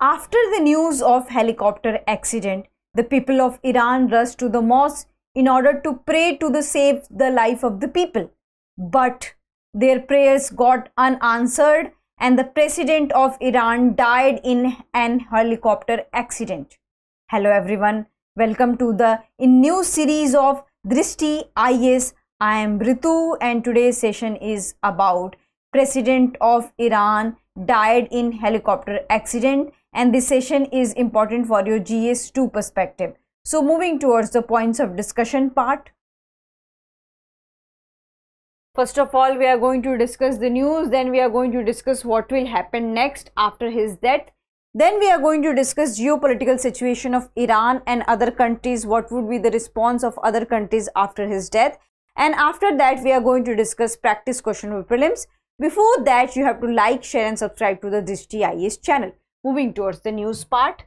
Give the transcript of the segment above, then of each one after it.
After the news of helicopter accident, the people of Iran rushed to the mosque in order to pray to the save the life of the people. But their prayers got unanswered and the president of Iran died in an helicopter accident. Hello everyone, welcome to the new series of Drishti IS. I am Ritu and today's session is about president of Iran died in helicopter accident and this session is important for your GS2 perspective. So moving towards the points of discussion part. First of all, we are going to discuss the news, then we are going to discuss what will happen next after his death. Then we are going to discuss geopolitical situation of Iran and other countries, what would be the response of other countries after his death. And after that, we are going to discuss practice question with prelims. Before that, you have to like, share and subscribe to the this IS channel moving towards the news part.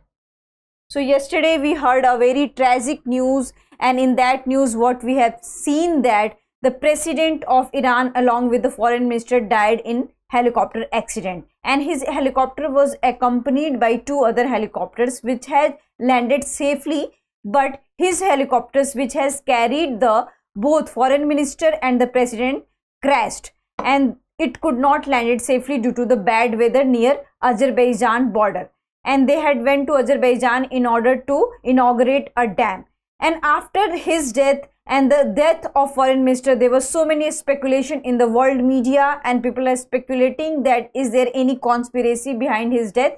So yesterday we heard a very tragic news and in that news what we have seen that the president of Iran along with the foreign minister died in helicopter accident and his helicopter was accompanied by two other helicopters which had landed safely but his helicopters which has carried the both foreign minister and the president crashed and it could not land it safely due to the bad weather near Azerbaijan border and they had went to Azerbaijan in order to inaugurate a dam. And after his death and the death of foreign minister, there was so many speculation in the world media and people are speculating that is there any conspiracy behind his death?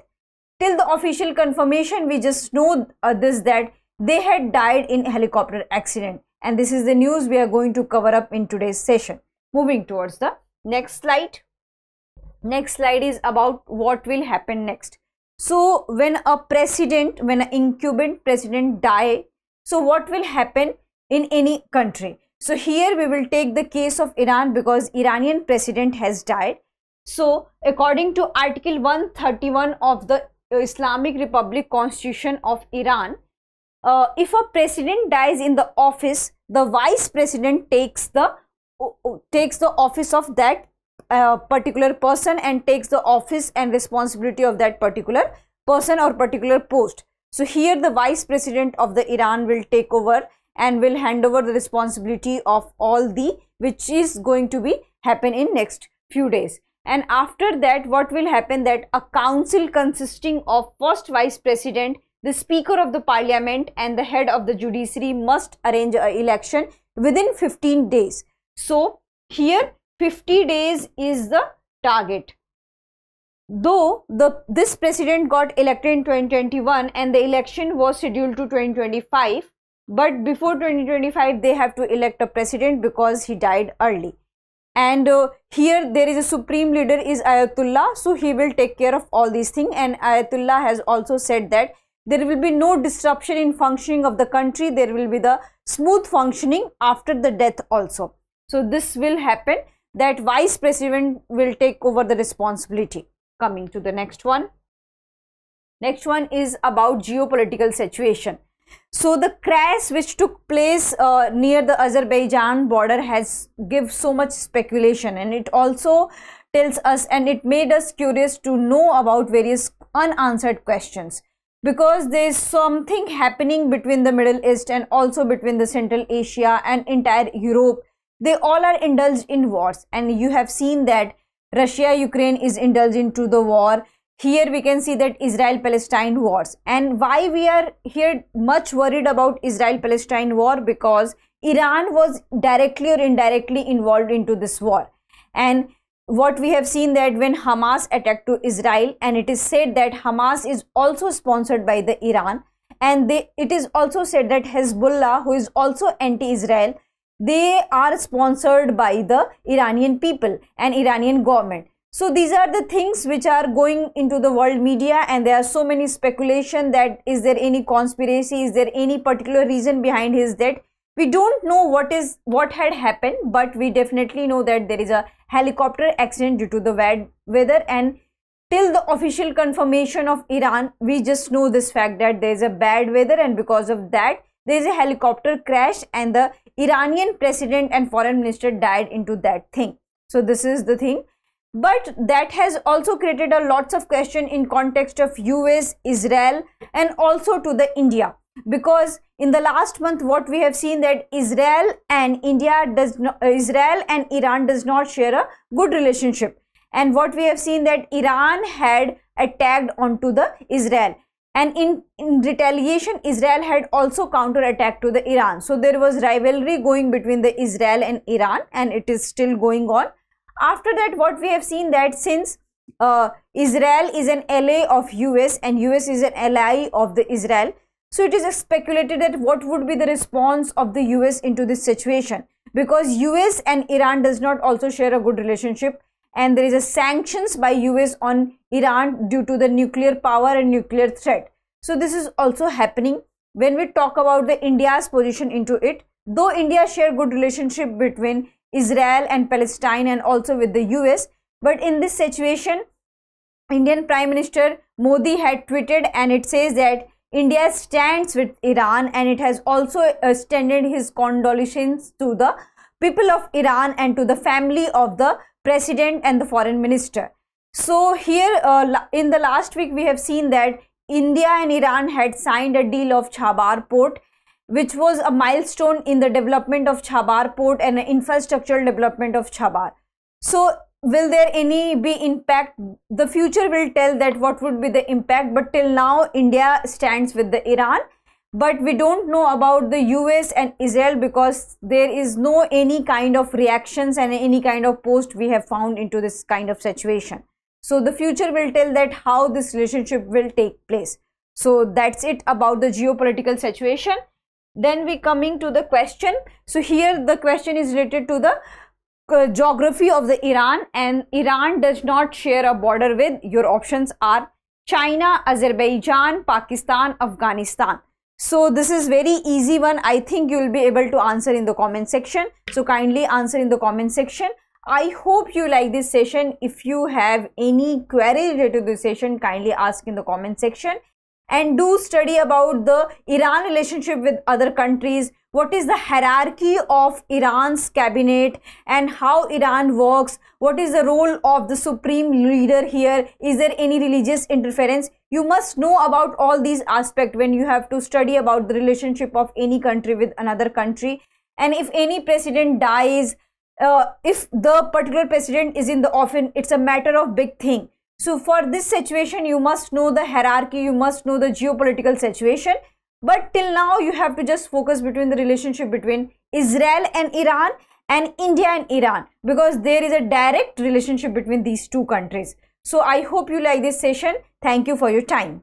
Till the official confirmation, we just know uh, this that they had died in helicopter accident. And this is the news we are going to cover up in today's session. Moving towards the Next slide. Next slide is about what will happen next. So when a president, when an incumbent president die, so what will happen in any country? So here we will take the case of Iran because Iranian president has died. So according to article 131 of the Islamic Republic constitution of Iran, uh, if a president dies in the office, the vice president takes the takes the office of that uh, particular person and takes the office and responsibility of that particular person or particular post. So here the vice president of the Iran will take over and will hand over the responsibility of all the which is going to be happen in next few days. And after that what will happen that a council consisting of first vice president, the speaker of the parliament and the head of the judiciary must arrange election within 15 days. So here 50 days is the target. Though the, this president got elected in 2021 and the election was scheduled to 2025, but before 2025 they have to elect a president because he died early and uh, here there is a supreme leader is ayatollah so he will take care of all these things and ayatollah has also said that there will be no disruption in functioning of the country there will be the smooth functioning after the death also so, this will happen that vice president will take over the responsibility. Coming to the next one. Next one is about geopolitical situation. So the crash which took place uh, near the Azerbaijan border has give so much speculation and it also tells us and it made us curious to know about various unanswered questions because there is something happening between the Middle East and also between the Central Asia and entire Europe they all are indulged in wars and you have seen that russia ukraine is indulged into the war here we can see that israel palestine wars and why we are here much worried about israel palestine war because iran was directly or indirectly involved into this war and what we have seen that when hamas attacked to israel and it is said that hamas is also sponsored by the iran and they, it is also said that hezbollah who is also anti israel they are sponsored by the Iranian people and Iranian government. So these are the things which are going into the world media and there are so many speculation that is there any conspiracy, is there any particular reason behind his death. We don't know what is what had happened but we definitely know that there is a helicopter accident due to the bad weather and till the official confirmation of Iran we just know this fact that there is a bad weather and because of that there is a helicopter crash and the Iranian president and foreign minister died into that thing. So this is the thing. But that has also created a lots of question in context of US, Israel and also to the India. Because in the last month what we have seen that Israel and India does not, Israel and Iran does not share a good relationship. And what we have seen that Iran had attacked onto the Israel and in, in retaliation, Israel had also counter-attacked to the Iran. So there was rivalry going between the Israel and Iran and it is still going on. After that, what we have seen that since uh, Israel is an ally of US and US is an ally of the Israel. So it is speculated that what would be the response of the US into this situation because US and Iran does not also share a good relationship and there is a sanctions by US on Iran due to the nuclear power and nuclear threat. So this is also happening when we talk about the India's position into it. Though India share good relationship between Israel and Palestine and also with the US, but in this situation, Indian Prime Minister Modi had tweeted and it says that India stands with Iran and it has also extended his condolences to the people of Iran and to the family of the president and the foreign minister. So here uh, in the last week we have seen that India and Iran had signed a deal of Chabar port which was a milestone in the development of Chabar port and infrastructural development of Chabar. So will there any be impact? The future will tell that what would be the impact but till now India stands with the Iran but we don't know about the US and Israel because there is no any kind of reactions and any kind of post we have found into this kind of situation. So the future will tell that how this relationship will take place. So that's it about the geopolitical situation. Then we coming to the question. So here the question is related to the uh, geography of the Iran and Iran does not share a border with your options are China, Azerbaijan, Pakistan, Afghanistan. So this is very easy one. I think you will be able to answer in the comment section. So kindly answer in the comment section. I hope you like this session. If you have any query related to this session, kindly ask in the comment section and do study about the Iran relationship with other countries. What is the hierarchy of Iran's cabinet and how Iran works? What is the role of the supreme leader here? Is there any religious interference? You must know about all these aspects when you have to study about the relationship of any country with another country. And if any president dies, uh, if the particular president is in the office, it's a matter of big thing. So for this situation, you must know the hierarchy, you must know the geopolitical situation. But till now, you have to just focus between the relationship between Israel and Iran and India and Iran because there is a direct relationship between these two countries. So I hope you like this session. Thank you for your time.